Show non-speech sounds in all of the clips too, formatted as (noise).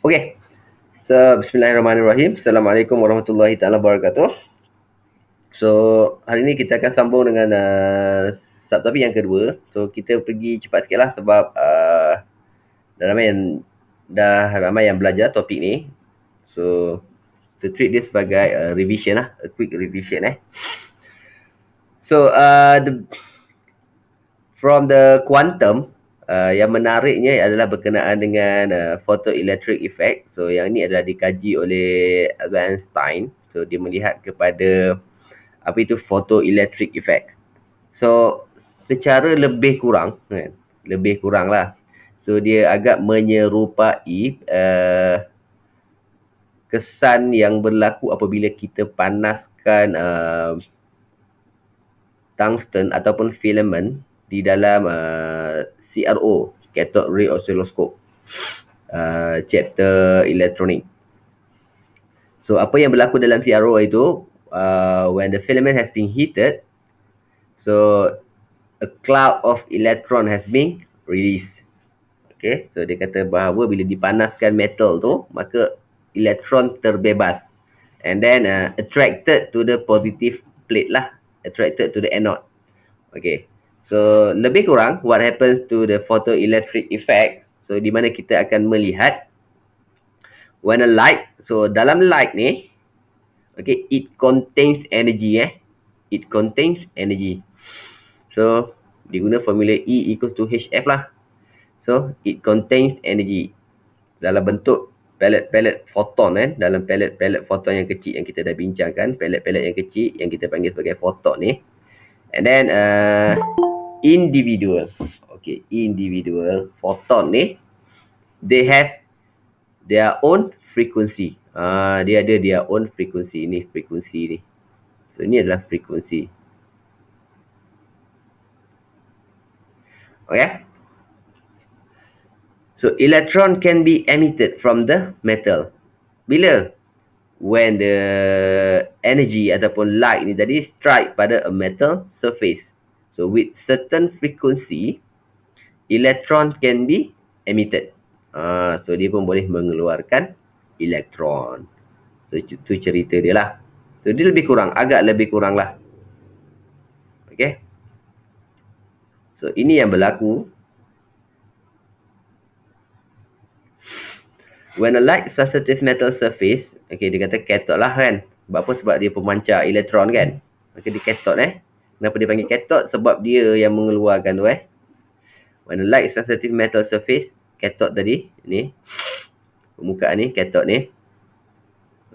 Okey. So, bismillahirrahmanirrahim. Assalamualaikum warahmatullahi taala wabarakatuh. So, hari ini kita akan sambung dengan uh, subtopik yang kedua. So, kita pergi cepat sikitlah sebab uh, dah ramai yang dah ramai yang belajar topik ni. So, to treat dia sebagai uh, revision lah, a quick revision eh. So, uh, the, from the quantum, uh, yang menariknya adalah berkenaan dengan uh, photoelectric effect. So yang ini adalah dikaji oleh Albert Einstein. So dia melihat kepada apa itu photoelectric effect. So secara lebih kurang, kan, lebih kurang lah. So dia agak menyerupai uh, kesan yang berlaku apabila kita panaskan uh, tungsten ataupun filament di dalam uh, CRO, cathode ray oscilloscope. Uh, chapter electronic. So apa yang berlaku dalam CRO itu, uh, when the filament has been heated, so a cloud of electron has been released. Okay, so dia kata bahawa bila dipanaskan metal tu, maka elektron terbebas. And then uh, attracted to the positive plate lah. Attracted to the anode. Okay, So lebih kurang what happens to the photoelectric effect. So di mana kita akan melihat when a light. So dalam light ni, okay, it contains energy eh. It contains energy. So diguna formula E equals to HF lah. So it contains energy dalam bentuk pellet-pellet foton eh dalam pellet-pellet foton yang kecil yang kita dah bincangkan pellet-pellet yang kecil yang kita panggil sebagai foton ni and then uh, individual okay individual photon ni they have their own frequency ah uh, dia ada dia own frequency ni frequency ni so ni adalah frequency okay so electron can be emitted from the metal bila when the energy ataupun light ni tadi strike pada a metal surface So with certain frequency, electron can be emitted. Ah, uh, so dia pun boleh mengeluarkan elektron. So itu cerita dia lah. So dia lebih kurang, agak lebih kurang lah. Okay. So ini yang berlaku. When a light sensitive metal surface, okay dia kata katod lah kan. Sebab apa? Sebab dia pemancar elektron kan. Okay dia katod eh. Kenapa dia panggil katod? Sebab dia yang mengeluarkan tu eh. When light sensitive metal surface, katod tadi, ni. Permukaan ni, katod ni.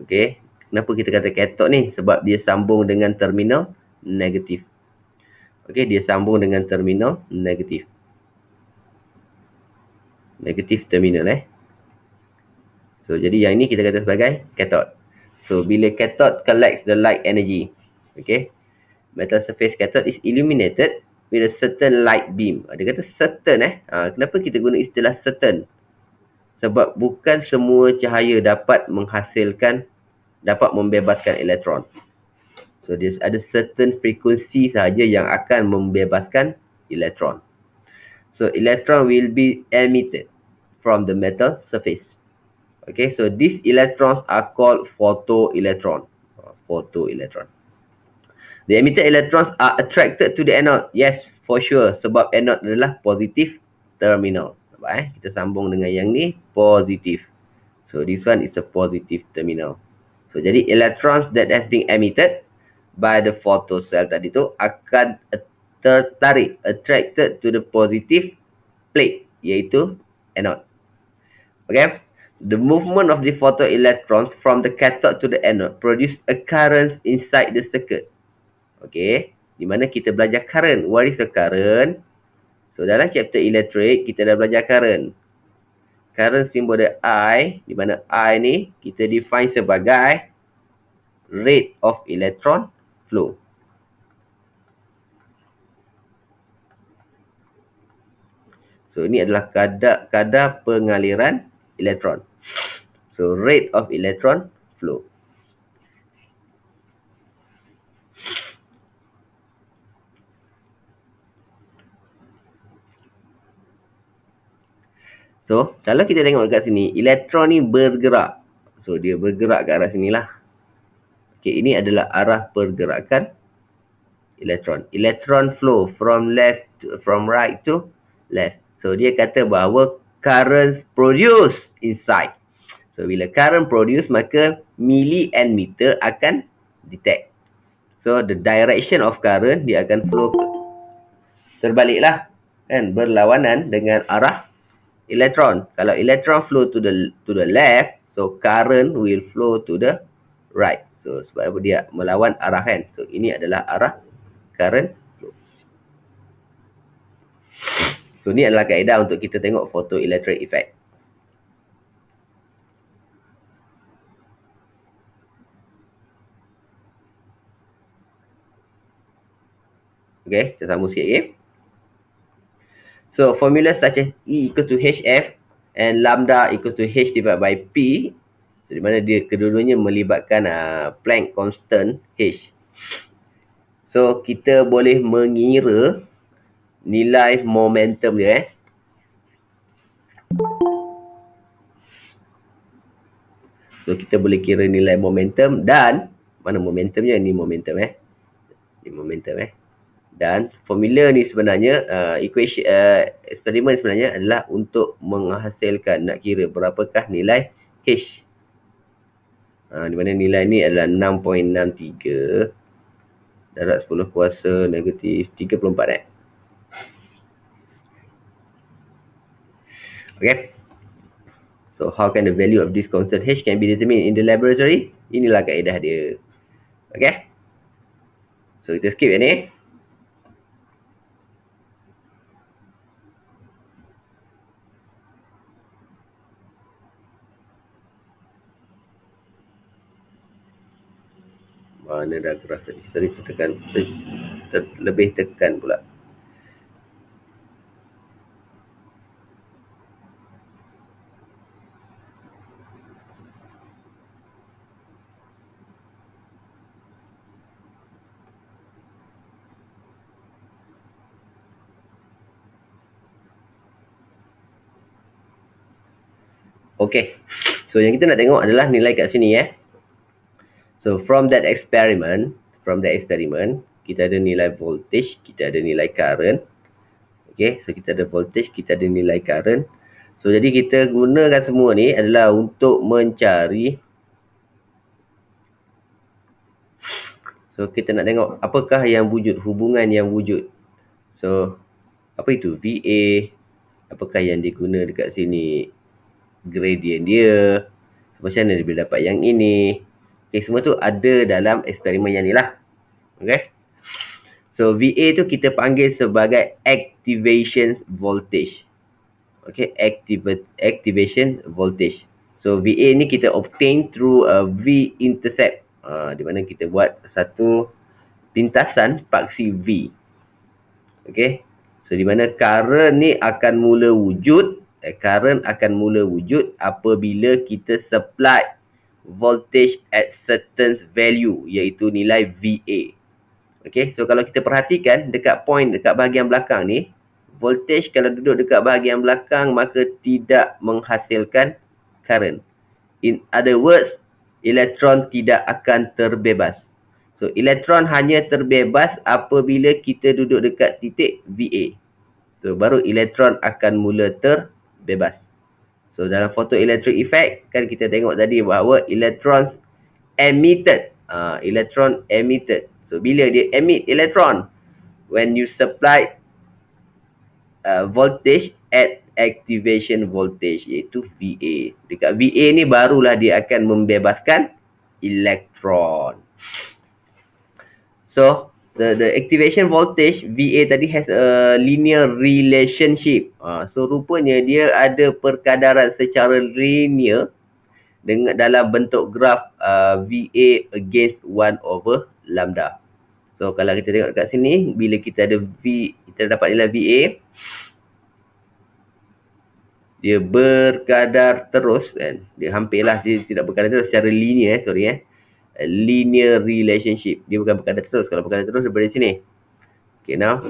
Okay. Kenapa kita kata katod ni? Sebab dia sambung dengan terminal negatif. Okay, dia sambung dengan terminal negatif. Negatif terminal eh. So, jadi yang ini kita kata sebagai katod. So, bila katod collects the light energy. Okay metal surface cathode is illuminated with a certain light beam. Dia kata certain eh. Ha, kenapa kita guna istilah certain? Sebab bukan semua cahaya dapat menghasilkan, dapat membebaskan elektron. So, dia ada certain frequency sahaja yang akan membebaskan elektron. So, elektron will be emitted from the metal surface. Okay, so these electrons are called photoelectron. Photoelectron. The emitted electrons are attracted to the anode. Yes, for sure. Sebab anode adalah positive terminal. Nampak eh? Kita sambung dengan yang ni. Positive. So, this one is a positive terminal. So, jadi electrons that has been emitted by the photocell tadi tu akan tertarik, attracted to the positive plate. Iaitu anode. Okay. The movement of the photoelectrons from the cathode to the anode produce a current inside the circuit. Okay. Di mana kita belajar current. What is the current? So dalam chapter electric, kita dah belajar current. Current simbol dia I. Di mana I ni, kita define sebagai rate of electron flow. So ini adalah kadar, kadar pengaliran elektron. So rate of electron flow. So, kalau kita tengok dekat sini, elektron ni bergerak. So, dia bergerak ke arah sini lah. Okay, ini adalah arah pergerakan elektron. Elektron flow from left to, from right to left. So, dia kata bahawa current produce inside. So, bila current produce, maka milli and meter akan detect. So, the direction of current, dia akan flow terbaliklah. Kan, berlawanan dengan arah electron. Kalau electron flow to the to the left, so current will flow to the right. So sebab dia melawan arah arahan. So ini adalah arah current flow. So ni adalah kaedah untuk kita tengok photoelectric effect. Okay, kita sambung sikit. Okay. So formula such as E equal to HF and lambda equal to H divided by P. di mana dia kedua-duanya melibatkan uh, Planck constant H. So kita boleh mengira nilai momentum dia eh. So kita boleh kira nilai momentum dan mana momentumnya ni momentum eh. Ni momentum eh dan formula ni sebenarnya uh, equation uh, eksperimen sebenarnya adalah untuk menghasilkan nak kira berapakah nilai h uh, di mana nilai ni adalah 6.63 darab 10 kuasa negatif 34 eh okey so how can the value of this constant h can be determined in the laboratory inilah kaedah dia okey so kita skip yang ni Niagara tadi. Tadi kita tekan ter, ter, lebih tekan pula. Okey. So yang kita nak tengok adalah nilai kat sini eh. So from that experiment, from that experiment, kita ada nilai voltage, kita ada nilai current. Okay, so kita ada voltage, kita ada nilai current. So jadi kita gunakan semua ni adalah untuk mencari So kita nak tengok apakah yang wujud, hubungan yang wujud. So apa itu VA? Apakah yang diguna dekat sini? Gradient dia. So, macam mana dia boleh dapat yang ini? Okay, semua tu ada dalam eksperimen yang ni lah. Okay. So, VA tu kita panggil sebagai activation voltage. Okay, activa- activation voltage. So, VA ni kita obtain through a V-intercept. Uh, di mana kita buat satu lintasan paksi V. Okay. So, di mana current ni akan mula wujud. Eh, current akan mula wujud apabila kita supply voltage at certain value iaitu nilai VA. Okay, so kalau kita perhatikan dekat point dekat bahagian belakang ni, voltage kalau duduk dekat bahagian belakang maka tidak menghasilkan current. In other words, elektron tidak akan terbebas. So, elektron hanya terbebas apabila kita duduk dekat titik VA. So, baru elektron akan mula terbebas. So dalam photoelectric effect kan kita tengok tadi bahawa elektron emitted. Uh, ah, elektron emitted. So bila dia emit elektron? When you supply uh, voltage at activation voltage iaitu VA. Dekat VA ni barulah dia akan membebaskan elektron. So the, the activation voltage VA tadi has a linear relationship. Uh, so rupanya dia ada perkadaran secara linear dengan dalam bentuk graf uh, ah, VA against 1 over lambda. So kalau kita tengok dekat sini bila kita ada V kita dapat nilai VA dia berkadar terus kan dia hampirlah dia tidak berkadar terus secara linear eh sorry eh linear relationship. Dia bukan berkata terus. Kalau berkata terus daripada sini. Okay now.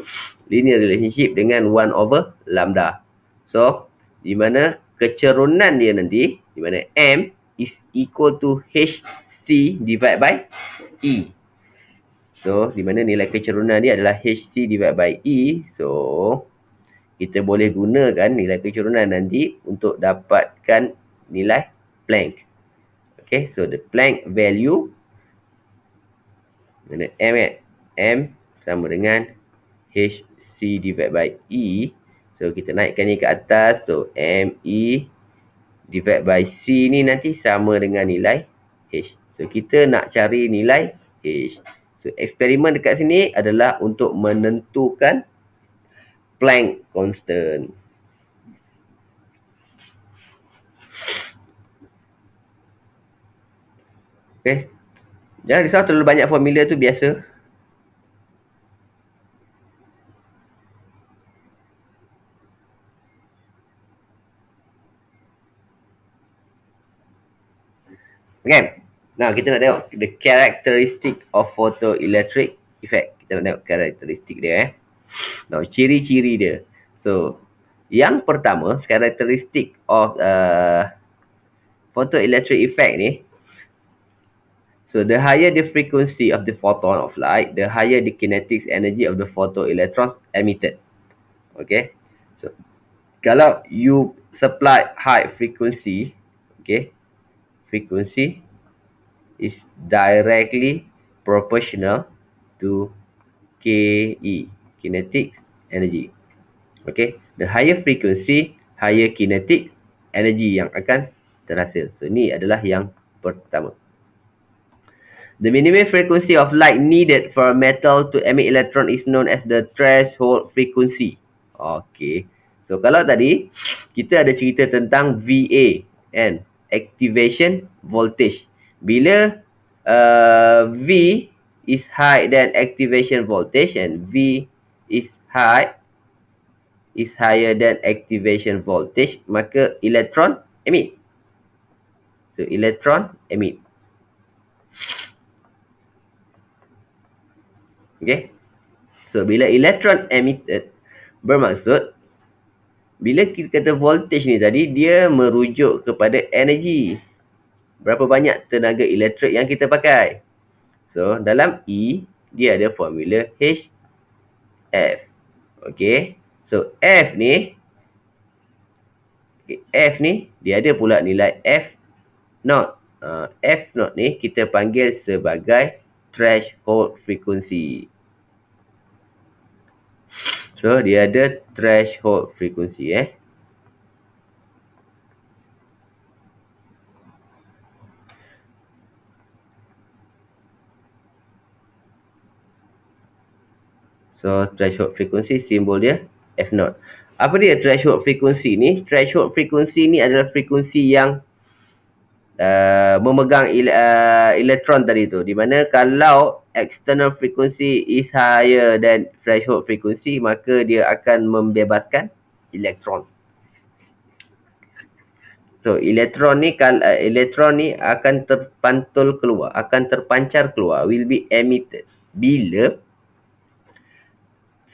Linear relationship dengan 1 over lambda. So, di mana kecerunan dia nanti. Di mana M is equal to HC divided by E. So, di mana nilai kecerunan dia adalah HC divided by E. So, kita boleh gunakan nilai kecerunan nanti untuk dapatkan nilai Planck. Okay, so the Planck value mana M kan? M sama dengan HC divided by E. So, kita naikkan ni ke atas. So, E divided by C ni nanti sama dengan nilai H. So, kita nak cari nilai H. So, eksperimen dekat sini adalah untuk menentukan Planck constant. Okay, Jangan risau terlalu banyak formula tu biasa. Okay. nah kita nak tengok the characteristic of photoelectric effect. Kita nak tengok karakteristik dia eh. Now ciri-ciri dia. So yang pertama, characteristic of uh, photoelectric effect ni So the higher the frequency of the photon of light, the higher the kinetic energy of the photoelectron emitted. Okay. So kalau you supply high frequency, okay, frequency is directly proportional to KE, kinetic energy. Okay. The higher frequency, higher kinetic energy yang akan terhasil. So ni adalah yang pertama. The minimum frequency of light needed for a metal to emit electron is known as the threshold frequency. Okay. So kalau tadi kita ada cerita tentang VA and activation voltage. Bila uh, V is high than activation voltage and V is high is higher than activation voltage maka elektron emit. So elektron emit. Okay. So, bila elektron emitted, bermaksud, bila kita kata voltage ni tadi, dia merujuk kepada energy Berapa banyak tenaga elektrik yang kita pakai. So, dalam E, dia ada formula HF. Okay. So, F ni, F ni, dia ada pula nilai F not. Uh, ah, F not ni, kita panggil sebagai threshold frequency. So dia ada threshold frekuensi eh. So threshold frekuensi simbol dia F0. Apa dia threshold frekuensi ni? Threshold frekuensi ni adalah frekuensi yang Uh, memegang ele, uh, elektron tadi tu di mana kalau external frequency is higher than threshold frequency maka dia akan membebaskan elektron so elektron ni kal uh, elektron ni akan terpantul keluar akan terpancar keluar will be emitted bila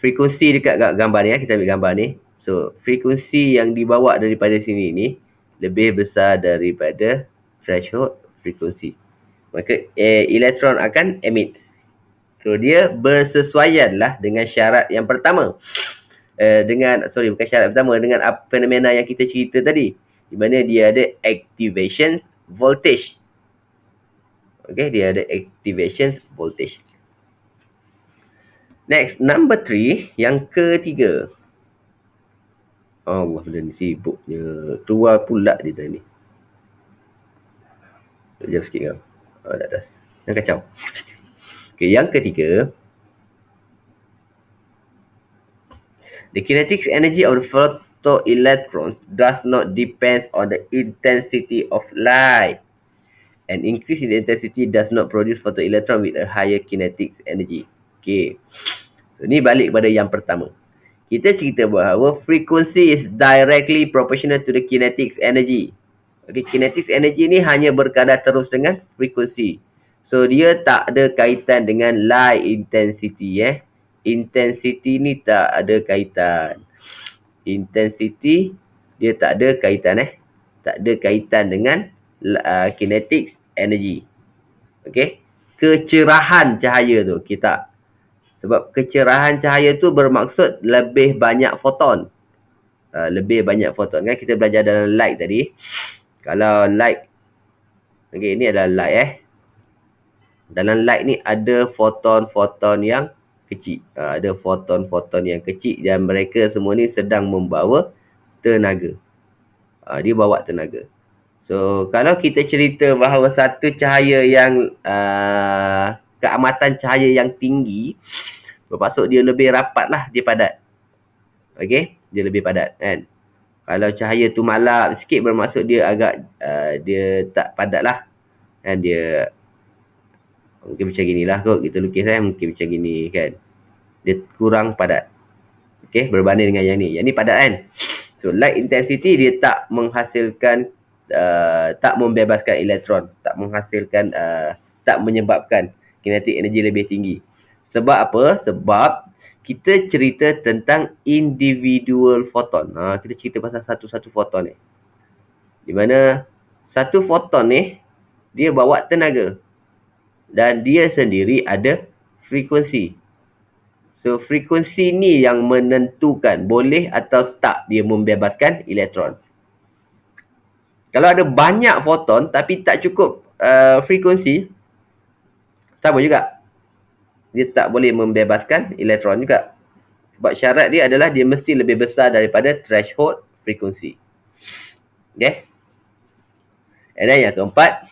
frekuensi dekat gambar ni ya kita ambil gambar ni so frekuensi yang dibawa daripada sini ni lebih besar daripada threshold frequency. Maka eh, elektron akan emit. So dia bersesuaian lah dengan syarat yang pertama. (sniffs) Eh, dengan, sorry bukan syarat pertama, dengan fenomena yang kita cerita tadi. Di mana dia ada activation voltage. Okay, dia ada activation voltage. Next, number three, yang ketiga. Allah benda ni sibuknya. tua pula dia tadi. Jauh sikit kau. Oh, di atas. Yang kacau. Okay, yang ketiga. The kinetic energy of the photoelectrons does not depend on the intensity of light. An increase in the intensity does not produce photoelectron with a higher kinetic energy. Okay. So, ni balik pada yang pertama. Kita cerita bahawa frequency is directly proportional to the kinetic energy. Okay, kinetic energy ni hanya berkadar terus dengan frekuensi. So, dia tak ada kaitan dengan light intensity eh. Intensity ni tak ada kaitan. Intensity dia tak ada kaitan eh. Tak ada kaitan dengan uh, kinetic energy. Okay. Kecerahan cahaya tu kita. Sebab kecerahan cahaya tu bermaksud lebih banyak foton. Uh, lebih banyak foton kan. Kita belajar dalam light tadi. Kalau light. Okey, ini adalah light eh. Dalam light ni ada foton-foton yang kecil. Uh, ada foton-foton yang kecil dan mereka semua ni sedang membawa tenaga. Uh, dia bawa tenaga. So, kalau kita cerita bahawa satu cahaya yang uh, keamatan cahaya yang tinggi bermaksud dia lebih rapat lah, dia padat. Okay? Dia lebih padat kan? kalau cahaya tu malap sikit bermaksud dia agak uh, dia tak padat lah dan dia mungkin macam gini lah kot kita lukis eh mungkin macam gini kan dia kurang padat Okay, berbanding dengan yang ni. Yang ni padat kan? So, light intensity dia tak menghasilkan, uh, tak membebaskan elektron. Tak menghasilkan, uh, tak menyebabkan kinetik energi lebih tinggi. Sebab apa? Sebab kita cerita tentang individual foton. Ha, kita cerita pasal satu-satu foton ni. Di mana satu foton ni, dia bawa tenaga. Dan dia sendiri ada frekuensi. So, frekuensi ni yang menentukan boleh atau tak dia membebaskan elektron. Kalau ada banyak foton tapi tak cukup uh, frekuensi, sama juga dia tak boleh membebaskan elektron juga. Sebab syarat dia adalah dia mesti lebih besar daripada threshold frekuensi. Okay. And then yang keempat.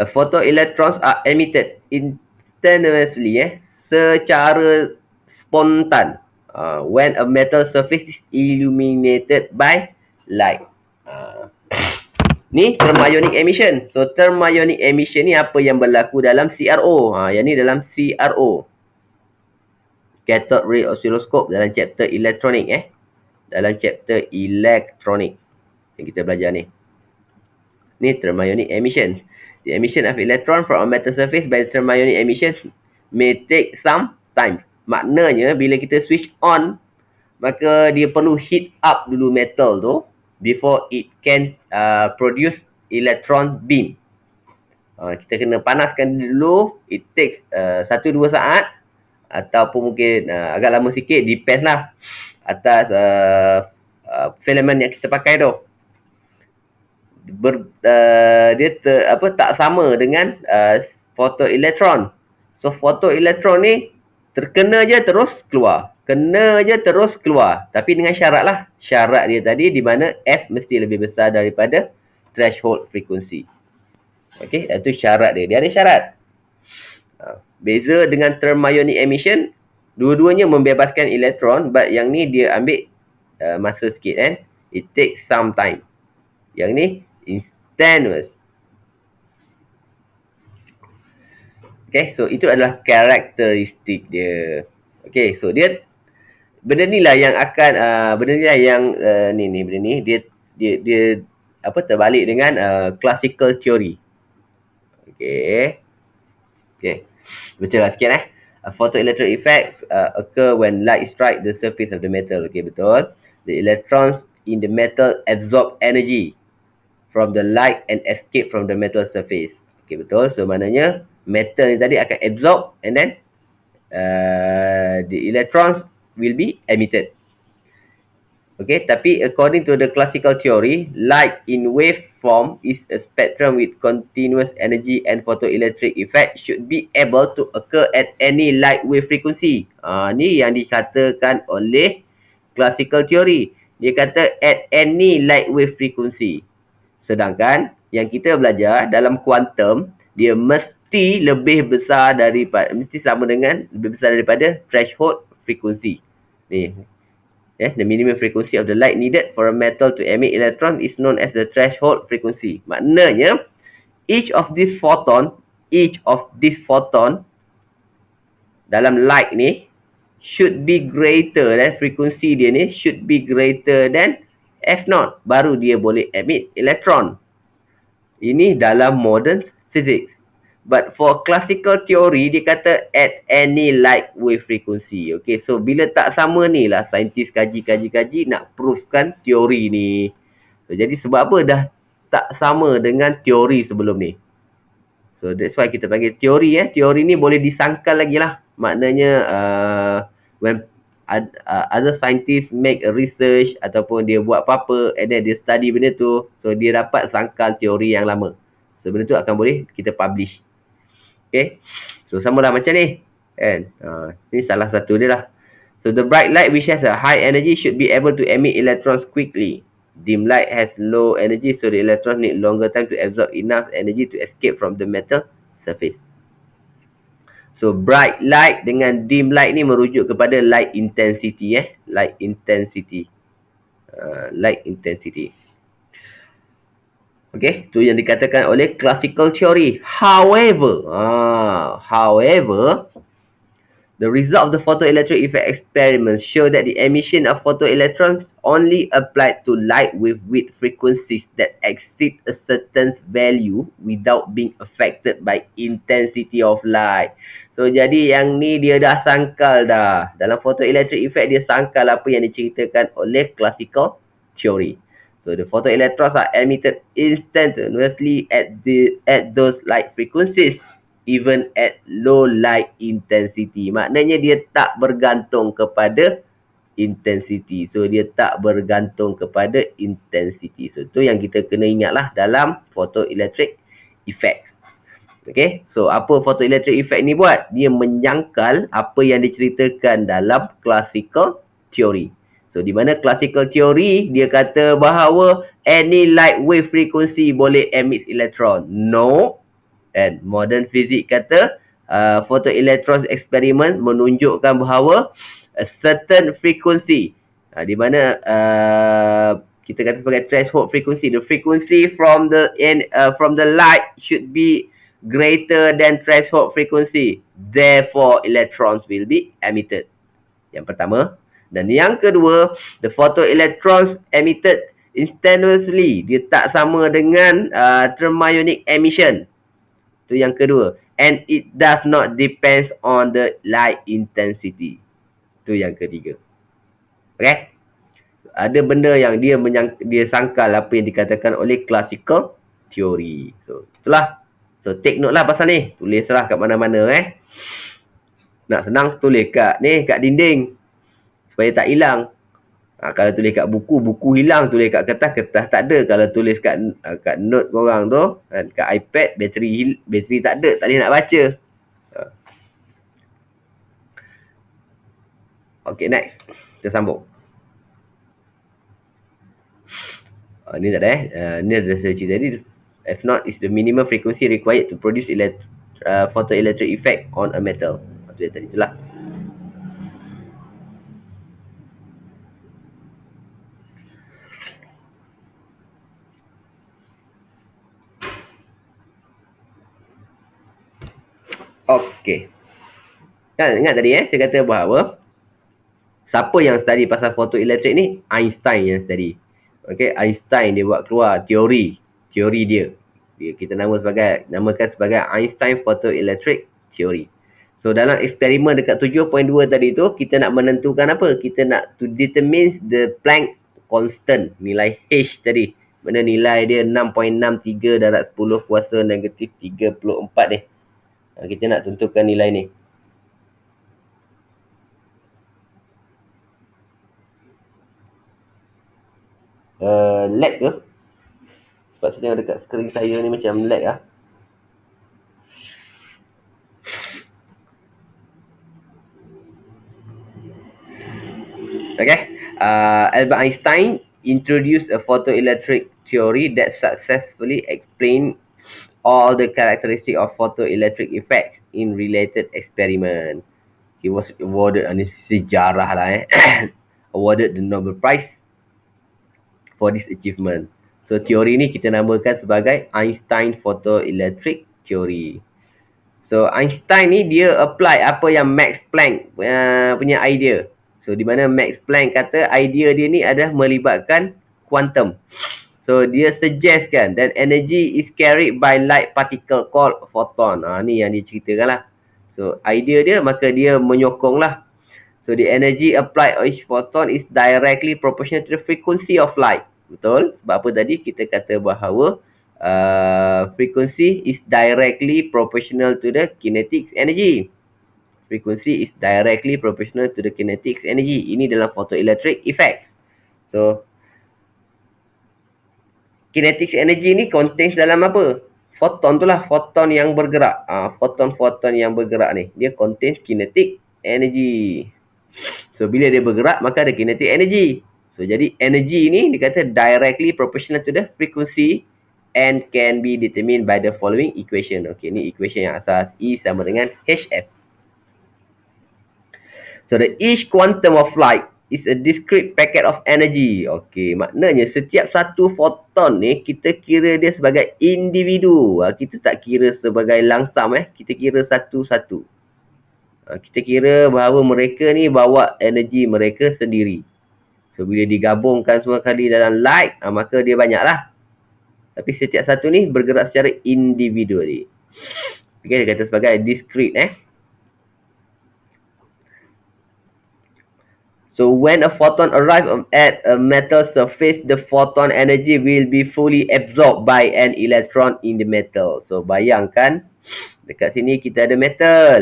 A uh, photo electrons are emitted instantaneously eh, secara spontan uh, when a metal surface is illuminated by light. Uh, ni thermionic emission. So thermionic emission ni apa yang berlaku dalam CRO. Ha, yang ni dalam CRO. Cathode ray oscilloscope dalam chapter elektronik eh. Dalam chapter elektronik yang kita belajar ni. Ni thermionic emission. The emission of electron from a metal surface by thermionic emission may take some time. Maknanya bila kita switch on maka dia perlu heat up dulu metal tu before it can uh, produce electron beam. Uh, kita kena panaskan dulu. It takes uh, satu uh, dua saat ataupun mungkin uh, agak lama sikit depends lah atas uh, uh, filament yang kita pakai tu. Ber, uh, dia ter, apa tak sama dengan uh, foto So fotoelektron ni terkena je terus keluar kena je terus keluar. Tapi dengan syarat lah. Syarat dia tadi di mana F mesti lebih besar daripada threshold frekuensi. Okey, itu syarat dia. Dia ada syarat. Ha, beza dengan thermionic emission, dua-duanya membebaskan elektron but yang ni dia ambil uh, masa sikit kan. Eh? It takes some time. Yang ni instantaneous. Okey, so itu adalah karakteristik dia. Okey, so dia benda ni lah yang akan uh, benda ni lah yang uh, ni ni benda ni dia dia dia apa terbalik dengan uh, classical theory. okey okey Baca lah sikit eh. A photoelectric effect uh, occur when light strike the surface of the metal. okey betul. The electrons in the metal absorb energy from the light and escape from the metal surface. okey betul. So, maknanya metal ni tadi akan absorb and then uh, the electrons will be emitted. Okay, tapi according to the classical theory, light in wave form is a spectrum with continuous energy and photoelectric effect should be able to occur at any light wave frequency. Ah, uh, ni yang dikatakan oleh classical theory. Dia kata at any light wave frequency. Sedangkan yang kita belajar dalam quantum, dia mesti lebih besar daripada mesti sama dengan lebih besar daripada threshold frequency. Ni. Yeah, the minimum frequency of the light needed for a metal to emit electron is known as the threshold frequency. Maknanya, each of this photon, each of this photon dalam light ni should be greater than frequency dia ni should be greater than F0 baru dia boleh emit elektron. Ini dalam modern physics. But for classical theory, dia kata at any light wave frequency. Okay, so bila tak sama ni lah, saintis kaji-kaji-kaji nak proofkan teori ni. So, jadi sebab apa dah tak sama dengan teori sebelum ni? So that's why kita panggil teori eh. Teori ni boleh disangkal lagi lah. Maknanya uh, when uh, other scientist make a research ataupun dia buat apa-apa and then dia study benda tu. So dia dapat sangkal teori yang lama. So benda tu akan boleh kita publish. Okay. So, sama lah macam ni. Kan? Uh, ni salah satu dia lah. So, the bright light which has a high energy should be able to emit electrons quickly. Dim light has low energy so the electrons need longer time to absorb enough energy to escape from the metal surface. So, bright light dengan dim light ni merujuk kepada light intensity eh. Light intensity. Uh, light intensity. Light intensity. Okay, tu yang dikatakan oleh classical theory. However, ah, however, the result of the photoelectric effect experiment show that the emission of photoelectrons only applied to light with width frequencies that exceed a certain value without being affected by intensity of light. So, jadi yang ni dia dah sangkal dah. Dalam photoelectric effect, dia sangkal apa yang diceritakan oleh classical theory. So the photoelectrons are emitted instantaneously at the at those light frequencies even at low light intensity. Maknanya dia tak bergantung kepada intensity. So dia tak bergantung kepada intensity. So tu yang kita kena ingatlah dalam photoelectric effects. Okay, so apa photoelectric effect ni buat? Dia menyangkal apa yang diceritakan dalam classical theory. So di mana classical theory dia kata bahawa any light wave frequency boleh emit elektron No. And modern physics kata uh, photoelectron experiment menunjukkan bahawa a certain frequency uh, di mana uh, kita kata sebagai threshold frequency the frequency from the in, uh, from the light should be greater than threshold frequency therefore electrons will be emitted yang pertama dan yang kedua, the photoelectrons emitted instantaneously. Dia tak sama dengan uh, thermionic emission. Itu yang kedua. And it does not depends on the light intensity. Itu yang ketiga. Okay? So, ada benda yang dia menyang dia sangkal apa yang dikatakan oleh classical theory. So, itulah. So, take note lah pasal ni. Tulislah kat mana-mana eh. Nak senang, tulis kat ni, kat dinding supaya tak hilang. Ha, kalau tulis kat buku, buku hilang. Tulis kat kertas, kertas tak ada. Kalau tulis kat, ha, kat note korang tu, kan, kat iPad, bateri bateri tak ada. Tak boleh nak baca. Ha. Okay, next. Kita sambung. Ha, ni tak ada eh. Uh, ni ada cerita ni. If not, is the minimum frequency required to produce elect- uh, photoelectric effect on a metal. Itu dia tadi. lah. Okay. Kan ingat tadi eh, saya kata bahawa siapa yang study pasal photoelectric ni? Einstein yang study. Okay, Einstein dia buat keluar teori. Teori dia. dia kita nama sebagai, namakan sebagai Einstein photoelectric teori. So dalam eksperimen dekat 7.2 tadi tu kita nak menentukan apa? Kita nak to determine the Planck constant nilai H tadi. Mana nilai dia 6.63 darab 10 kuasa negatif 34 ni. Eh. Ha, kita nak tentukan nilai ni. Uh, lag ke? Sebab saya tengok dekat skrin saya ni macam lag lah. Okay. Uh, Albert Einstein introduced a photoelectric theory that successfully explained all the characteristics of photoelectric effects in related experiment. He was awarded, ini sejarah lah eh, (coughs) awarded the Nobel Prize for this achievement. So, teori ni kita namakan sebagai Einstein Photoelectric Theory. So, Einstein ni dia apply apa yang Max Planck uh, punya idea. So, di mana Max Planck kata idea dia ni adalah melibatkan quantum. So dia suggest kan that energy is carried by light particle called photon. Ha, ni yang dia ceritakan lah. So idea dia maka dia menyokong lah. So the energy applied on each photon is directly proportional to the frequency of light. Betul? Sebab apa tadi kita kata bahawa uh, frequency is directly proportional to the kinetic energy. Frequency is directly proportional to the kinetic energy. Ini dalam photoelectric effect. So kinetik Energi ni contains dalam apa? Foton tu lah. Foton yang bergerak. Foton-foton ah, yang bergerak ni. Dia contains kinetik Energi. So, bila dia bergerak, maka ada kinetik Energi. So, jadi Energi ni dikata directly proportional to the frequency and can be determined by the following equation. Okay, ni equation yang asas. E sama dengan HF. So, the each quantum of light is a discrete packet of energy. Okey, maknanya setiap satu foton ni kita kira dia sebagai individu. Ha, kita tak kira sebagai langsam eh, kita kira satu-satu. Ha, kita kira bahawa mereka ni bawa energi mereka sendiri. So, bila digabungkan semua kali dalam light, ha, maka dia banyaklah. Tapi setiap satu ni bergerak secara individu ni. Okay, dia kata sebagai discrete eh. So when a photon arrive at a metal surface, the photon energy will be fully absorbed by an electron in the metal. So bayangkan dekat sini kita ada metal.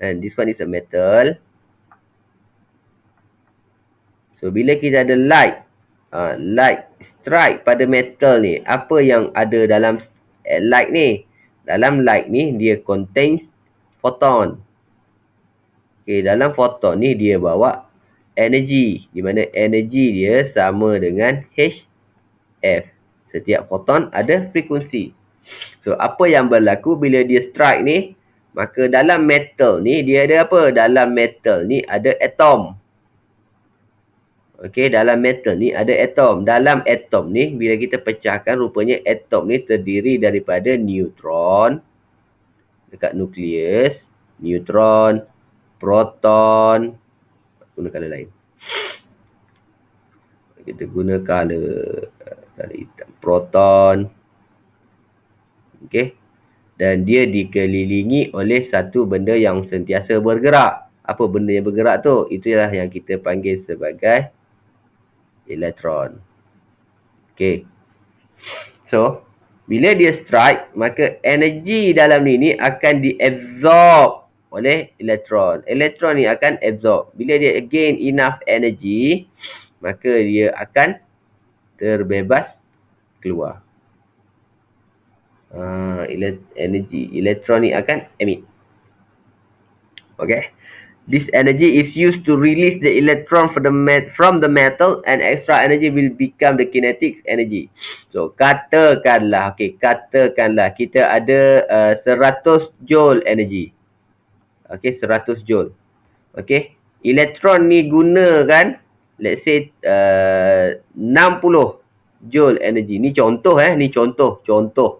And this one is a metal. So bila kita ada light, uh, light strike pada metal ni, apa yang ada dalam eh, light ni? Dalam light ni dia contains photon. Okay, dalam photon ni dia bawa energy di mana energy dia sama dengan hf setiap foton ada frekuensi so apa yang berlaku bila dia strike ni maka dalam metal ni dia ada apa dalam metal ni ada atom okey dalam metal ni ada atom dalam atom ni bila kita pecahkan rupanya atom ni terdiri daripada neutron dekat nukleus neutron proton guna colour lain kita guna colour dari eh, hitam proton okey dan dia dikelilingi oleh satu benda yang sentiasa bergerak apa benda yang bergerak tu itulah yang kita panggil sebagai elektron okey so bila dia strike maka energi dalam ni ni akan diabsorb oleh elektron. Elektron ni akan absorb. Bila dia gain enough energy, maka dia akan terbebas keluar. Uh, ah, elet- energy. Elektron ni akan emit. Okay. This energy is used to release the electron for the met- from the metal and extra energy will become the kinetic energy. So, katakanlah. Okay, katakanlah kita ada uh, 100 joule energy okey 100 joule okey elektron ni guna kan? let's say uh, 60 joule energy ni contoh eh ni contoh contoh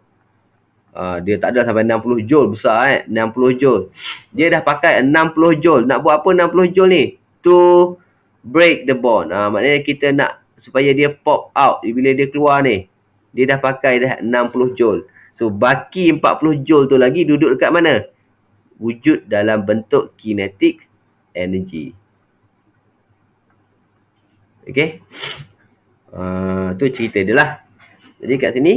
uh, dia tak ada sampai 60 joule besar eh 60 joule dia dah pakai 60 joule nak buat apa 60 joule ni to break the bond uh, maknanya kita nak supaya dia pop out bila dia keluar ni dia dah pakai dah 60 joule so baki 40 joule tu lagi duduk dekat mana wujud dalam bentuk kinetik energi. Okey. Uh, tu cerita dia lah. Jadi kat sini,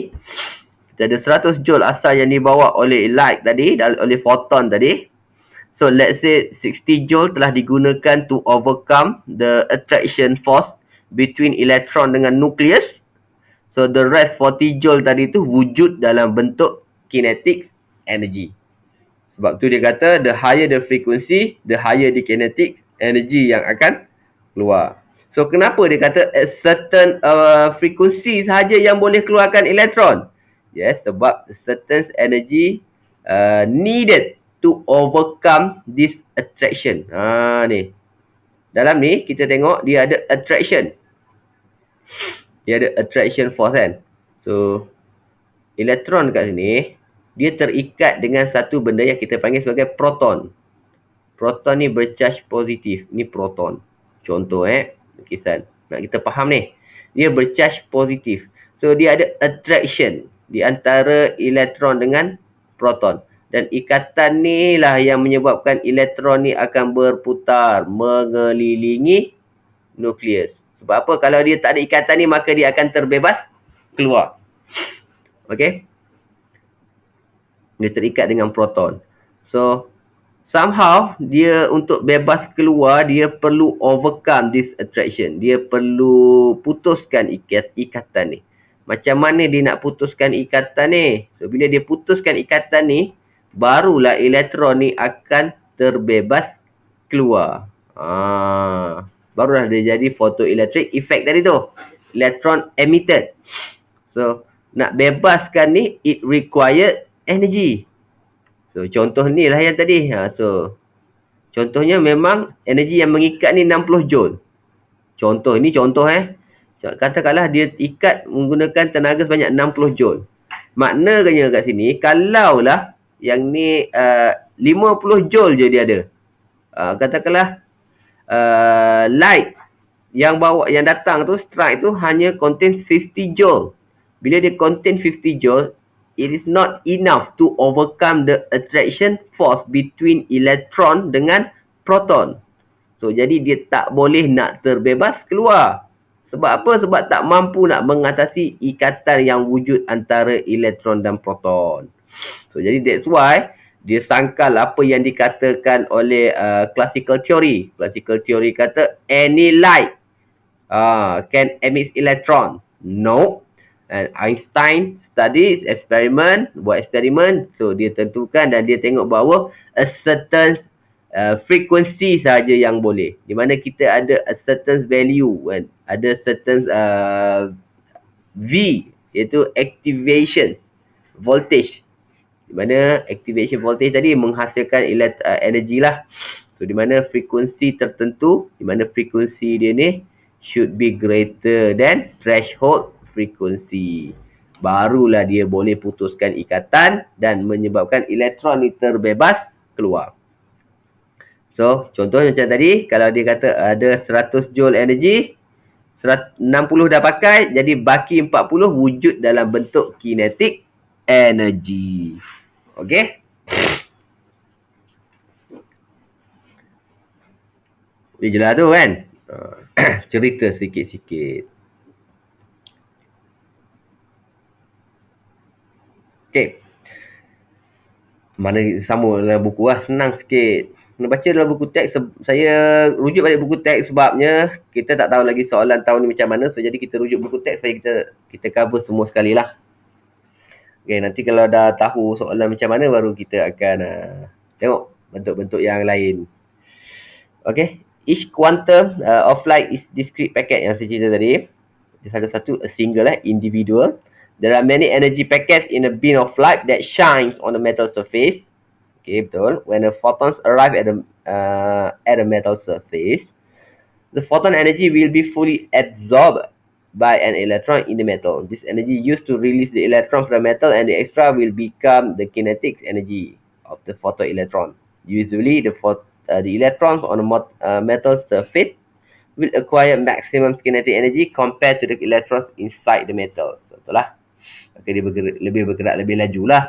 kita ada 100 joule asal yang dibawa oleh light tadi, oleh foton tadi. So let's say 60 joule telah digunakan to overcome the attraction force between electron dengan nucleus. So the rest 40 joule tadi tu wujud dalam bentuk kinetik energy. Sebab tu dia kata the higher the frequency, the higher the kinetic energy yang akan keluar. So kenapa dia kata at certain uh, frequency sahaja yang boleh keluarkan elektron? Yes, sebab certain energy uh, needed to overcome this attraction. Ha ni. Dalam ni kita tengok dia ada attraction. Dia ada attraction force kan. So elektron kat sini dia terikat dengan satu benda yang kita panggil sebagai proton. Proton ni bercharge positif. Ni proton. Contoh eh. Lukisan. Nak kita faham ni. Dia bercharge positif. So dia ada attraction di antara elektron dengan proton. Dan ikatan ni lah yang menyebabkan elektron ni akan berputar mengelilingi nukleus. Sebab apa? Kalau dia tak ada ikatan ni maka dia akan terbebas keluar. Okay dia terikat dengan proton. So somehow dia untuk bebas keluar dia perlu overcome this attraction. Dia perlu putuskan ikat ikatan ni. Macam mana dia nak putuskan ikatan ni? So bila dia putuskan ikatan ni, barulah elektron ni akan terbebas keluar. Ah, barulah dia jadi photoelectric effect tadi tu. Electron emitted. So nak bebaskan ni it required energy. So contoh ni lah yang tadi. Ha, so contohnya memang energi yang mengikat ni 60 joule. Contoh ini contoh eh. Katakanlah dia ikat menggunakan tenaga sebanyak 60 joule. Maknanya kat sini kalaulah yang ni eh, uh, 50 joule je dia ada. Uh, katakanlah uh, light yang bawa yang datang tu strike tu hanya contain 50 joule. Bila dia contain 50 joule, it is not enough to overcome the attraction force between electron dengan proton. So, jadi dia tak boleh nak terbebas keluar. Sebab apa? Sebab tak mampu nak mengatasi ikatan yang wujud antara elektron dan proton. So, jadi that's why dia sangkal apa yang dikatakan oleh uh, classical theory. Classical theory kata any light uh, can emit electron. No. Nope. And Einstein study experiment, buat eksperimen. So, dia tentukan dan dia tengok bahawa a certain uh, frequency saja yang boleh. Di mana kita ada a certain value, kan? ada certain uh, V iaitu activation voltage. Di mana activation voltage tadi menghasilkan elekt- uh, energy lah. So, di mana frekuensi tertentu, di mana frekuensi dia ni should be greater than threshold frekuensi. Barulah dia boleh putuskan ikatan dan menyebabkan elektron ni terbebas keluar. So, contoh macam tadi, kalau dia kata ada 100 joule energy, 60 dah pakai, jadi baki 40 wujud dalam bentuk kinetik energy. Okay? Ijelah tu kan? (coughs) Cerita sikit-sikit. mana sama dalam buku lah senang sikit kena baca dalam buku teks saya rujuk balik buku teks sebabnya kita tak tahu lagi soalan tahun ni macam mana so jadi kita rujuk buku teks supaya kita kita cover semua sekali lah okay, nanti kalau dah tahu soalan macam mana baru kita akan uh, tengok bentuk-bentuk yang lain Okay, each quantum uh, of light is discrete packet yang saya cerita tadi. Salah satu, a single, eh, individual. There are many energy packets in a beam of light that shines on the metal surface. Okay, betul. When the photons arrive at a uh, at the metal surface, the photon energy will be fully absorbed by an electron in the metal. This energy used to release the electron from the metal and the extra will become the kinetic energy of the photoelectron. Usually, the, phot uh, the electrons on the uh, metal surface will acquire maximum kinetic energy compared to the electrons inside the metal. So, itulah. Maka dia bergerak, lebih bergerak lebih laju lah.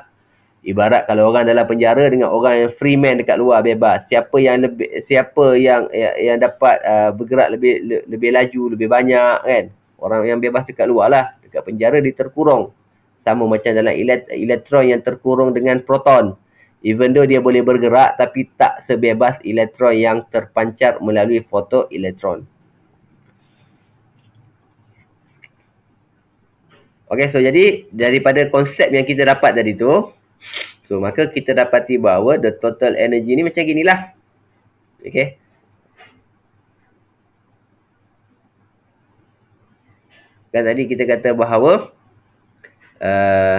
Ibarat kalau orang dalam penjara dengan orang yang free man dekat luar bebas. Siapa yang lebih siapa yang yang, yang dapat uh, bergerak lebih le, lebih laju, lebih banyak kan. Orang yang bebas dekat luar lah. Dekat penjara dia terkurung. Sama macam dalam elet, elektron yang terkurung dengan proton. Even though dia boleh bergerak tapi tak sebebas elektron yang terpancar melalui foto elektron. Okey, so jadi daripada konsep yang kita dapat tadi tu, so maka kita dapati bahawa the total energy ni macam gini lah. Okay. Kan tadi kita kata bahawa uh,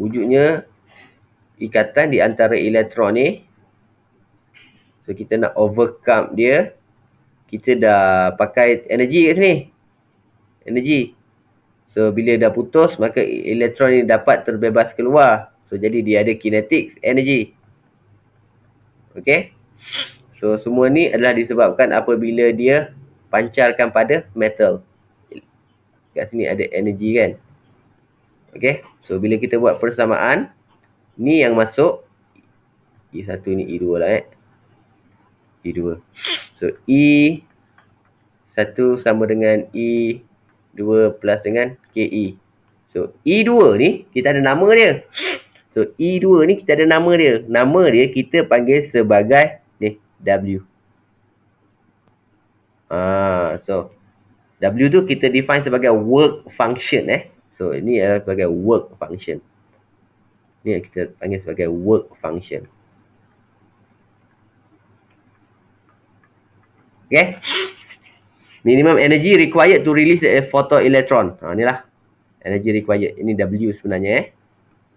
wujudnya ikatan di antara elektron ni so kita nak overcome dia kita dah pakai energy kat sini energi. So bila dah putus maka elektron ni dapat terbebas keluar. So jadi dia ada kinetik energi. okay? So semua ni adalah disebabkan apabila dia pancarkan pada metal. Kat sini ada energi kan. okay? So bila kita buat persamaan ni yang masuk E1 ni E2 lah eh. E2. So E 1 sama dengan E 2. 2 plus dengan KE. So E2 ni kita ada nama dia. So E2 ni kita ada nama dia. Nama dia kita panggil sebagai ni W. Ah so W tu kita define sebagai work function eh. So ini adalah sebagai work function. Ni kita panggil sebagai work function. Okay. Minimum energy required to release a photoelectron. Ha, ni lah. Energy required. Ini W sebenarnya eh.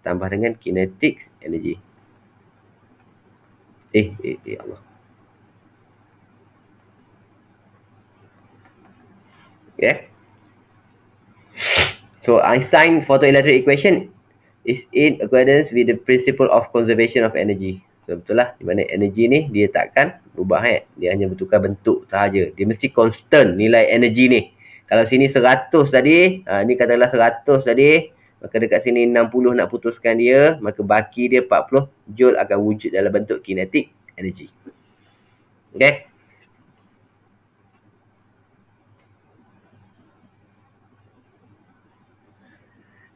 Tambah dengan kinetic energy. Eh, eh, eh Allah. Yeah. So Einstein photoelectric equation is in accordance with the principle of conservation of energy. So, betul lah. Di mana energy ni dia takkan berubah eh. Dia hanya bertukar bentuk sahaja. Dia mesti constant nilai energi ni. Kalau sini 100 tadi, ha, ni katalah 100 tadi, maka dekat sini 60 nak putuskan dia, maka baki dia 40 joule akan wujud dalam bentuk kinetik energi. Okay.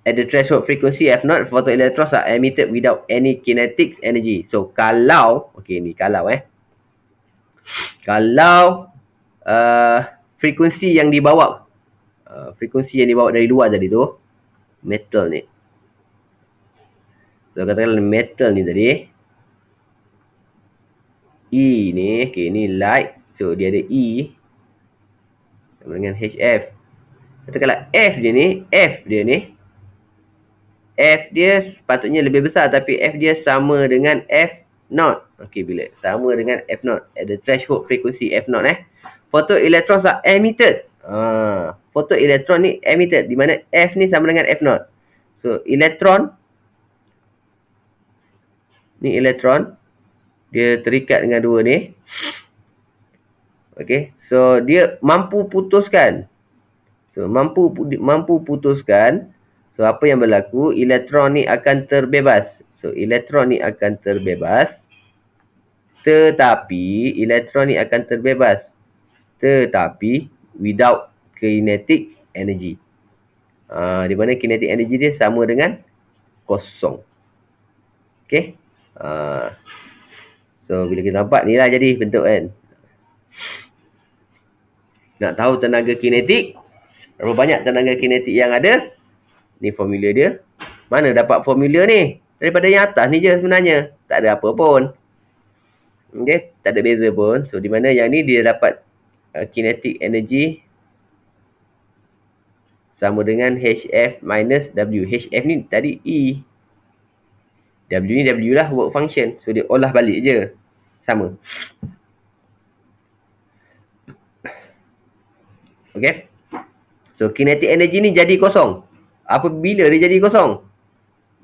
At the threshold frequency F0, photoelectrons are emitted without any kinetic energy. So, kalau, okay ni kalau eh, kalau uh, frekuensi yang dibawa uh, frekuensi yang dibawa dari luar tadi tu metal ni so katakan metal ni tadi E ni okay, ni light so dia ada E sama dengan HF katakanlah F dia ni F dia ni F dia sepatutnya lebih besar tapi F dia sama dengan F not okey bila sama dengan f not at the threshold frequency f not eh photoelectrons are emitted ah ha, uh, photoelectron ni emitted di mana f ni sama dengan f not so elektron ni elektron dia terikat dengan dua ni okey so dia mampu putuskan so mampu mampu putuskan so apa yang berlaku elektron ni akan terbebas so elektron ni akan terbebas tetapi elektronik akan terbebas tetapi without kinetic energy uh, di mana kinetic energy dia sama dengan kosong Okay? uh, ah, so bila kita dapat ni lah jadi bentuk kan nak tahu tenaga kinetik berapa banyak tenaga kinetik yang ada ni formula dia mana dapat formula ni daripada yang atas ni je sebenarnya tak ada apa pun Okay, tak ada beza pun. So, di mana yang ni dia dapat uh, kinetic energy sama dengan HF minus W. HF ni tadi E. W ni W lah, work function. So, dia olah balik je. Sama. Okay. So, kinetic energy ni jadi kosong. Apabila dia jadi kosong?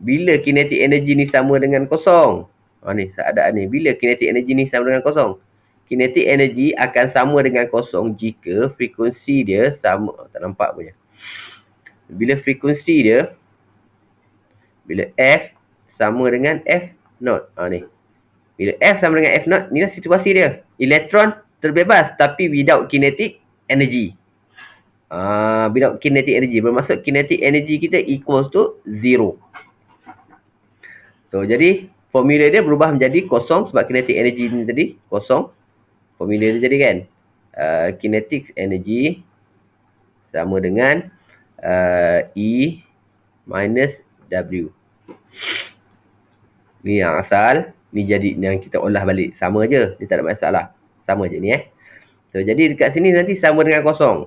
Bila kinetic energy ni sama dengan kosong? Kosong. Ha, ni seadaan ni. Bila kinetik energi ni sama dengan kosong? Kinetik energi akan sama dengan kosong jika frekuensi dia sama. Oh, tak nampak punya. Bila frekuensi dia. Bila F sama dengan F not. Ha, ni. Bila F sama dengan F not. Inilah situasi dia. Elektron terbebas tapi without kinetik energi. Uh, ha, without kinetik energy Bermaksud kinetik energy kita equals to zero. So, jadi formula dia berubah menjadi kosong sebab kinetik energy ni tadi kosong formula dia jadi kan uh, kinetic energy sama dengan uh, E minus W ni yang asal ni jadi yang kita olah balik sama je dia tak ada masalah sama je ni eh so, jadi dekat sini nanti sama dengan kosong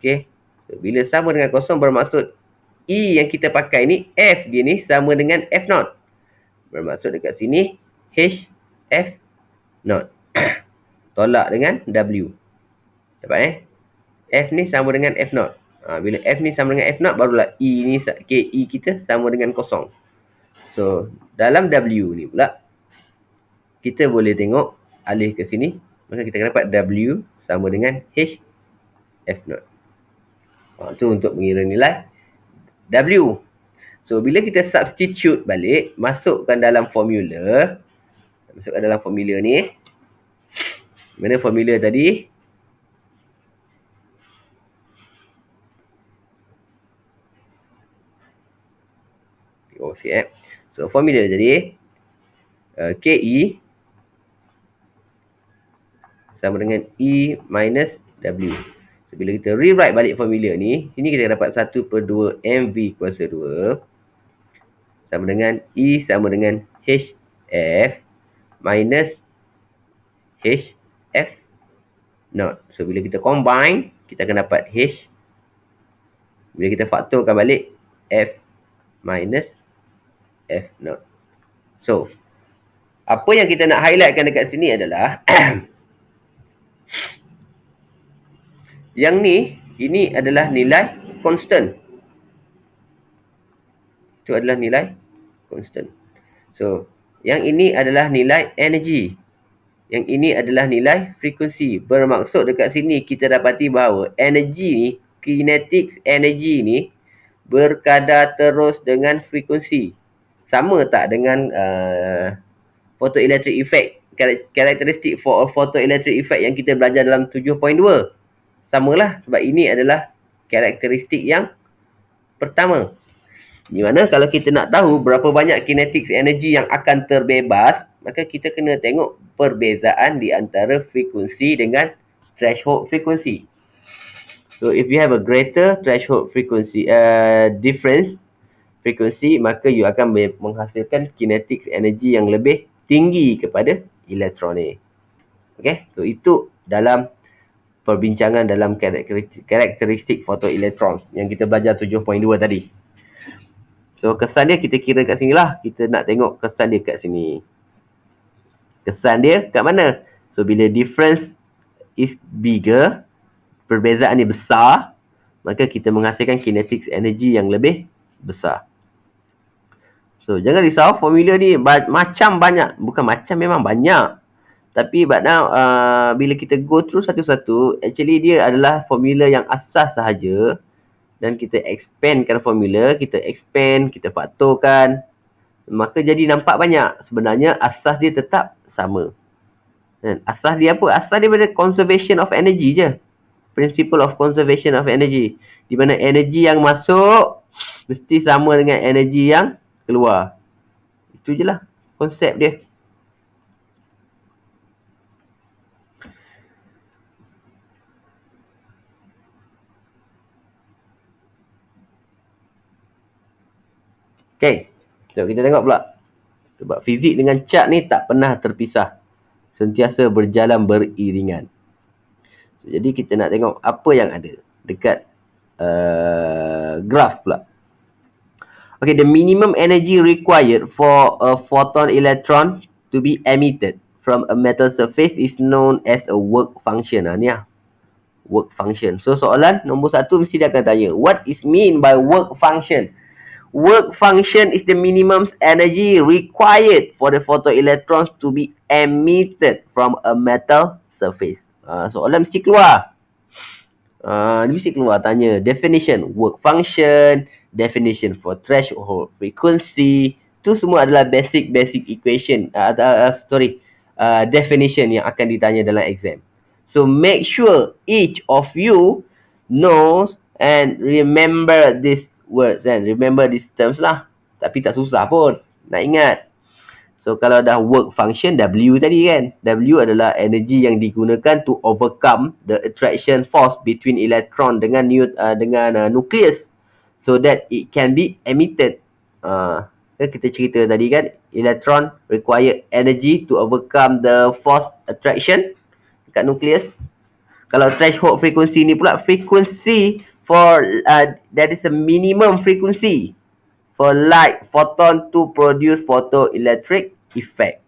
Okey. So, bila sama dengan kosong bermaksud E yang kita pakai ni F dia ni sama dengan F naught bermaksud dekat sini H F not (coughs) tolak dengan W dapat eh F ni sama dengan F not ha, bila F ni sama dengan F not barulah E ni K E kita sama dengan kosong so dalam W ni pula kita boleh tengok alih ke sini maka kita akan dapat W sama dengan H F not ha, untuk mengira nilai W So bila kita substitute balik, masukkan dalam formula. Masukkan dalam formula ni. Mana formula tadi? Oh, sikit eh. So formula jadi uh, KE sama dengan E minus W. So bila kita rewrite balik formula ni, sini kita dapat 1 per 2 MV kuasa 2 sama dengan E sama dengan HF minus HF not. So bila kita combine, kita akan dapat H. Bila kita faktorkan balik, F minus F not. So, apa yang kita nak highlightkan dekat sini adalah (clears throat) Yang ni, ini adalah nilai constant. Itu adalah nilai constant. So, yang ini adalah nilai energy. Yang ini adalah nilai frekuensi. Bermaksud dekat sini kita dapati bahawa energy ni, kinetik energy ni berkadar terus dengan frekuensi. Sama tak dengan uh, photoelectric effect? Karakteristik for photoelectric effect yang kita belajar dalam 7.2. Samalah sebab ini adalah karakteristik yang Pertama. Di mana kalau kita nak tahu berapa banyak kinetik energi yang akan terbebas, maka kita kena tengok perbezaan di antara frekuensi dengan threshold frekuensi. So if you have a greater threshold frequency uh, difference frequency maka you akan menghasilkan kinetik energi yang lebih tinggi kepada elektron Okay, so itu dalam perbincangan dalam karakteristik fotoelektron yang kita belajar 7.2 tadi. So kesan dia kita kira kat sini lah. Kita nak tengok kesan dia kat sini. Kesan dia kat mana? So bila difference is bigger, perbezaan ni besar, maka kita menghasilkan kinetic energy yang lebih besar. So jangan risau formula ni ba- macam banyak. Bukan macam memang banyak. Tapi but now uh, bila kita go through satu-satu, actually dia adalah formula yang asas sahaja dan kita expandkan formula, kita expand, kita faktorkan, maka jadi nampak banyak. Sebenarnya asas dia tetap sama. Dan asas dia apa? Asas dia pada conservation of energy je. Principle of conservation of energy. Di mana energi yang masuk mesti sama dengan energi yang keluar. Itu je lah konsep dia. Okay. So kita tengok pula. Sebab fizik dengan cat ni tak pernah terpisah. Sentiasa berjalan beriringan. jadi kita nak tengok apa yang ada dekat uh, graf pula. Okay, the minimum energy required for a photon electron to be emitted from a metal surface is known as a work function. Ha, ni lah. Work function. So, soalan nombor satu mesti dia akan tanya. What is mean by Work function work function is the minimum energy required for the photoelectrons to be emitted from a metal surface. Uh, soalan mesti keluar. Uh, mesti keluar tanya definition work function, definition for threshold frequency. Itu semua adalah basic-basic equation. Uh, uh, sorry. Uh, definition yang akan ditanya dalam exam. So make sure each of you knows and remember this words kan. Remember these terms lah. Tapi tak susah pun. Nak ingat. So kalau dah work function W tadi kan. W adalah energy yang digunakan to overcome the attraction force between electron dengan neut- uh, dengan uh, nucleus. So that it can be emitted. Uh, kan kita cerita tadi kan. Electron require energy to overcome the force attraction dekat nucleus. Kalau threshold frequency ni pula frequency for uh, that is a minimum frequency for light photon to produce photoelectric effect.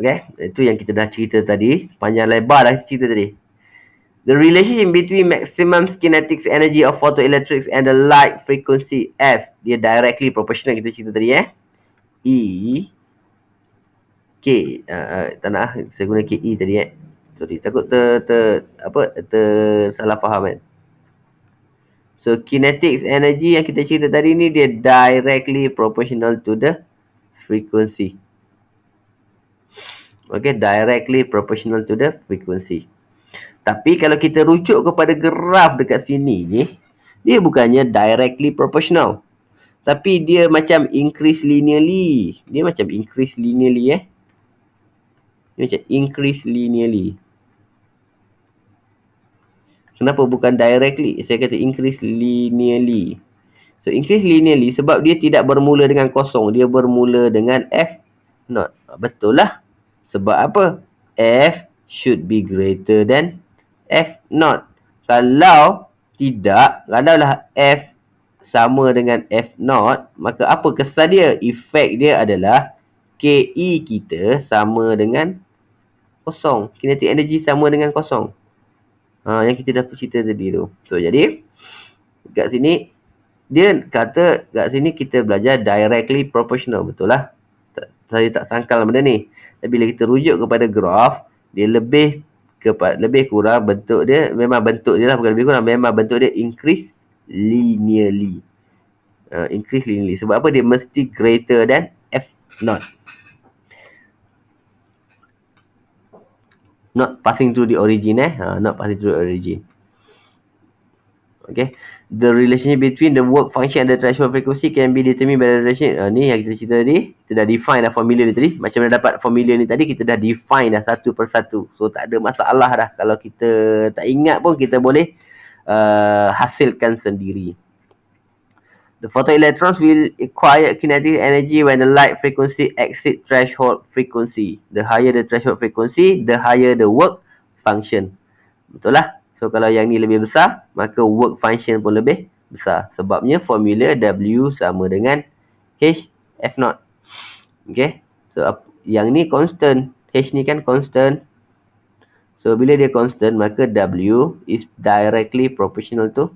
Okay, itu yang kita dah cerita tadi, panjang lebar dah cerita tadi. The relationship between maximum kinetic energy of photoelectrics and the light frequency F, dia directly proportional kita cerita tadi eh. E K, uh, uh tak nak saya guna k E tadi eh sorry takut ter ter apa ter salah faham kan so kinetic energy yang kita cerita tadi ni dia directly proportional to the frequency okay directly proportional to the frequency tapi kalau kita rujuk kepada graf dekat sini ni dia bukannya directly proportional tapi dia macam increase linearly dia macam increase linearly eh dia macam increase linearly Kenapa bukan directly? Saya kata increase linearly. So increase linearly sebab dia tidak bermula dengan kosong. Dia bermula dengan F not. Betul lah. Sebab apa? F should be greater than F not. Kalau tidak, kalau lah F sama dengan F not, maka apa kesan dia? Efek dia adalah KE kita sama dengan kosong. Kinetic energy sama dengan kosong ha, yang kita dah cerita tadi tu. So jadi kat sini dia kata kat sini kita belajar directly proportional betul lah. Saya tak sangkal benda ni. Tapi bila kita rujuk kepada graf, dia lebih kepada lebih kurang bentuk dia memang bentuk dia lah bukan lebih kurang memang bentuk dia increase linearly. Uh, increase linearly. Sebab apa dia mesti greater than F not. not passing through the origin eh uh, not passing through the origin okay the relationship between the work function and the transfer frequency can be determined by the relationship uh, ni yang kita cerita tadi kita dah define dah formula ni tadi macam mana dapat formula ni tadi kita dah define dah satu persatu, so tak ada masalah dah kalau kita tak ingat pun kita boleh uh, hasilkan sendiri The photoelectrons will acquire kinetic energy when the light frequency exceed threshold frequency. The higher the threshold frequency, the higher the work function. Betul lah. So kalau yang ni lebih besar, maka work function pun lebih besar. Sebabnya formula W sama dengan H F0. Okay. So yang ni constant. H ni kan constant. So bila dia constant, maka W is directly proportional to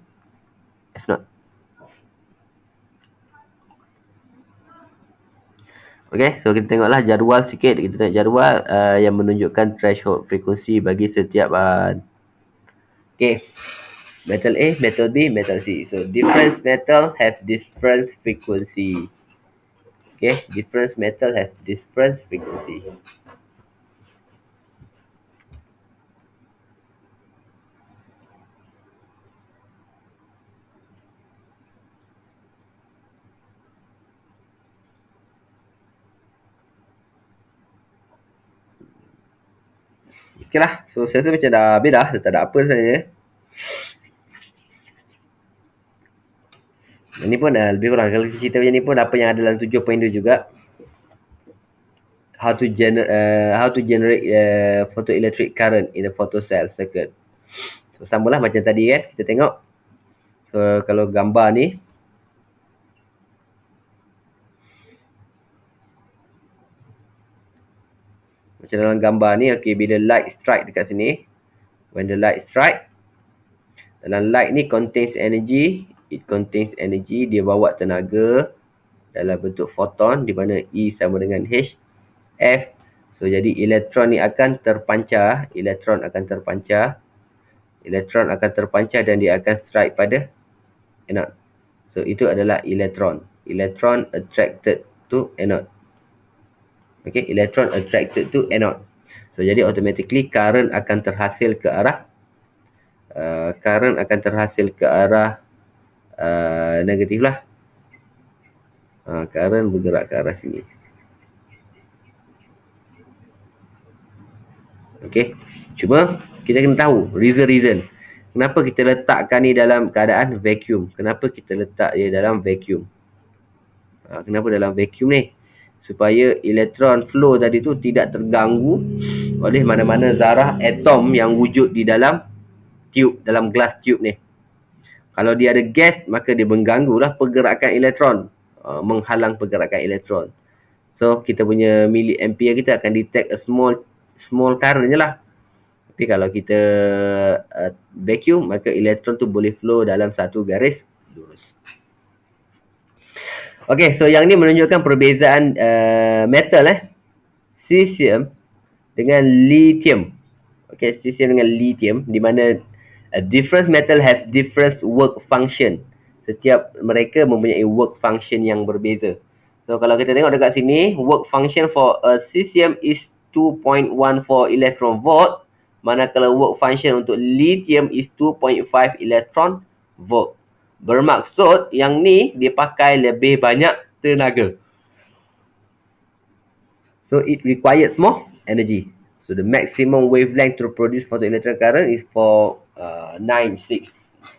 F0. Okey, so kita tengoklah jadual sikit. Kita tengok jadual uh, yang menunjukkan threshold frekuensi bagi setiap bahan. Uh, Okey. Metal A, metal B, metal C. So, different metal have different frequency. Okay, different metal have different frequency. Okay lah. So, saya rasa macam dah habis dah. Tak ada apa sebenarnya. Ini pun uh, lebih kurang. Kalau cerita macam ni pun apa yang ada dalam 7.2 juga. How to, gener- uh, how to generate uh, eh, photoelectric current in a photocell circuit. So, sambalah macam tadi kan. Kita tengok. So, kalau gambar ni. macam dalam gambar ni okey bila light strike dekat sini when the light strike dalam light ni contains energy it contains energy dia bawa tenaga dalam bentuk foton di mana E sama dengan H F so jadi elektron ni akan terpancar elektron akan terpancar elektron akan terpancar dan dia akan strike pada anode so itu adalah elektron elektron attracted to anode Okey, elektron attracted to anode so jadi automatically current akan terhasil ke arah Uh, current akan terhasil ke arah uh, negatif lah. Uh, current bergerak ke arah sini. Okay. Cuma kita kena tahu reason-reason. Kenapa kita letakkan ni dalam keadaan vacuum? Kenapa kita letak dia dalam vacuum? Uh, kenapa dalam vacuum ni? supaya elektron flow tadi tu tidak terganggu oleh mana-mana zarah atom yang wujud di dalam tube, dalam glass tube ni. Kalau dia ada gas, maka dia mengganggulah pergerakan elektron, uh, menghalang pergerakan elektron. So, kita punya mili ampere kita akan detect a small small current je lah. Tapi kalau kita uh, vacuum, maka elektron tu boleh flow dalam satu garis lurus. Okay, so yang ni menunjukkan perbezaan uh, metal eh. Cesium dengan lithium. Okay, cesium dengan lithium di mana a uh, different metal have different work function. Setiap mereka mempunyai work function yang berbeza. So kalau kita tengok dekat sini, work function for a uh, cesium is 2.14 electron volt. Manakala work function untuk lithium is 2.5 electron volt. Bermaksud yang ni dia pakai lebih banyak tenaga. So it requires more energy. So the maximum wavelength to produce photoelectric current is for uh, 96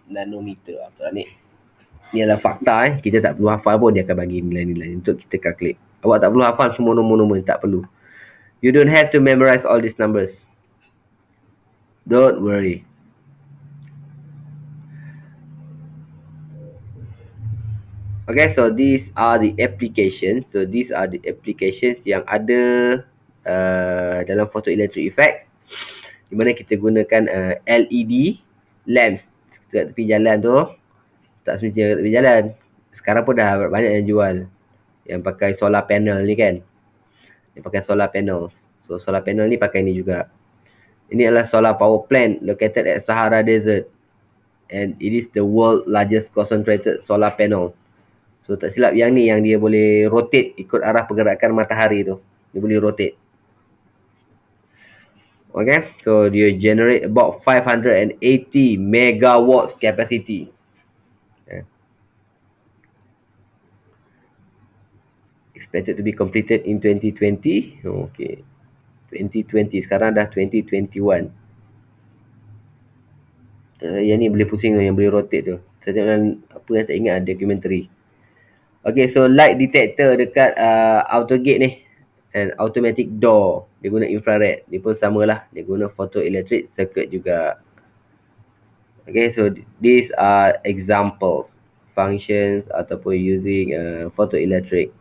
nanometer. Apa lah ni? Ni adalah fakta eh. Kita tak perlu hafal pun dia akan bagi nilai-nilai untuk kita calculate. Awak tak perlu hafal semua nombor-nombor Tak perlu. You don't have to memorize all these numbers. Don't worry. Okay, so these are the applications. So these are the applications yang ada uh, dalam photoelectric effect. Di mana kita gunakan uh, LED lamps dekat tepi jalan tu. Tak semestinya dekat tepi jalan. Sekarang pun dah banyak yang jual yang pakai solar panel ni kan. Yang pakai solar panel. So solar panel ni pakai ni juga. Ini adalah solar power plant located at Sahara Desert. And it is the world largest concentrated solar panel. So tak silap yang ni yang dia boleh rotate ikut arah pergerakan matahari tu. Dia boleh rotate. Okay, so dia generate about 580 megawatts capacity. Expected to be completed in 2020. Okay, 2020. Sekarang dah 2021. Uh, eh, yang ni boleh pusing tu, yang boleh rotate tu. Saya tengok dalam, apa yang tak ingat, documentary. Okay, so light detector dekat uh, outer gate ni and automatic door. Dia guna infrared. Dia pun samalah. Dia guna photoelectric circuit juga. Okay, so these are examples. Functions ataupun using uh, photoelectric.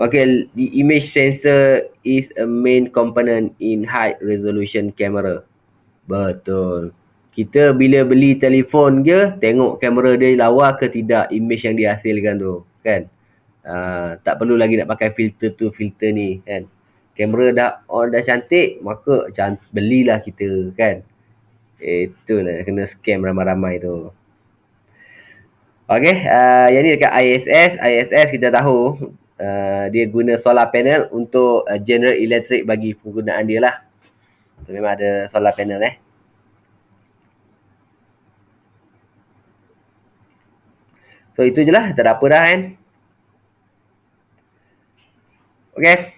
Okay, the image sensor is a main component in high resolution camera. Betul kita bila beli telefon je tengok kamera dia lawa ke tidak image yang dihasilkan tu kan uh, tak perlu lagi nak pakai filter tu filter ni kan kamera dah on dah cantik maka cant- belilah kita kan itulah kena scam ramai-ramai tu Okay, uh, ah, yang ni dekat ISS. ISS kita tahu uh, dia guna solar panel untuk uh, general electric bagi penggunaan dia lah. memang ada solar panel eh. So itu je lah. Tak ada apa dah kan. Okay.